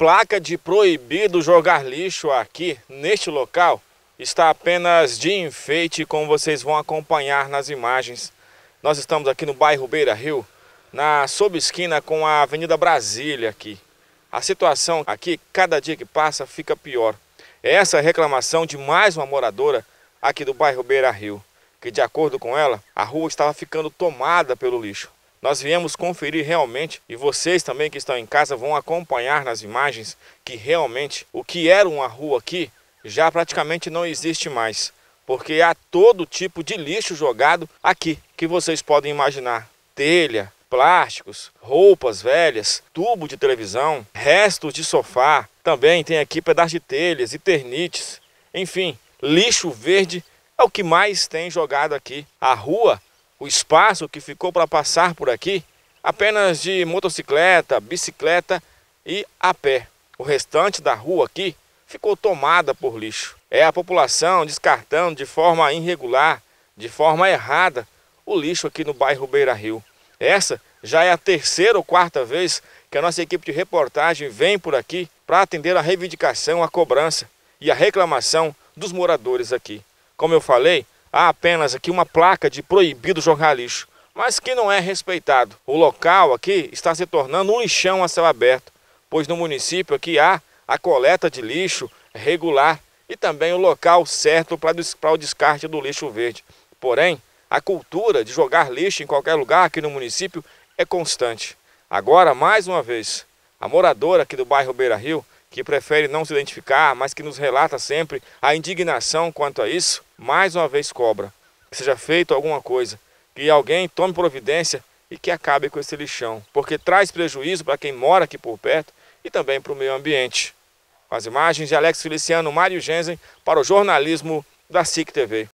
placa de proibido jogar lixo aqui neste local está apenas de enfeite, como vocês vão acompanhar nas imagens. Nós estamos aqui no bairro Beira Rio, na subesquina com a Avenida Brasília aqui. A situação aqui, cada dia que passa, fica pior. É essa reclamação de mais uma moradora aqui do bairro Beira Rio, que de acordo com ela, a rua estava ficando tomada pelo lixo. Nós viemos conferir realmente, e vocês também que estão em casa vão acompanhar nas imagens, que realmente o que era uma rua aqui já praticamente não existe mais. Porque há todo tipo de lixo jogado aqui, que vocês podem imaginar. Telha, plásticos, roupas velhas, tubo de televisão, restos de sofá, também tem aqui pedaços de telhas, e ternites, enfim, lixo verde é o que mais tem jogado aqui. A rua o espaço que ficou para passar por aqui apenas de motocicleta, bicicleta e a pé. O restante da rua aqui ficou tomada por lixo. É a população descartando de forma irregular, de forma errada, o lixo aqui no bairro Beira Rio. Essa já é a terceira ou quarta vez que a nossa equipe de reportagem vem por aqui para atender a reivindicação, a cobrança e a reclamação dos moradores aqui. Como eu falei, Há apenas aqui uma placa de proibido jogar lixo, mas que não é respeitado. O local aqui está se tornando um lixão a céu aberto, pois no município aqui há a coleta de lixo regular e também o local certo para o descarte do lixo verde. Porém, a cultura de jogar lixo em qualquer lugar aqui no município é constante. Agora, mais uma vez, a moradora aqui do bairro Beira Rio que prefere não se identificar, mas que nos relata sempre a indignação quanto a isso, mais uma vez cobra que seja feito alguma coisa, que alguém tome providência e que acabe com esse lixão, porque traz prejuízo para quem mora aqui por perto e também para o meio ambiente. Com as imagens de Alex Feliciano, Mário Gensen, para o jornalismo da SIC TV.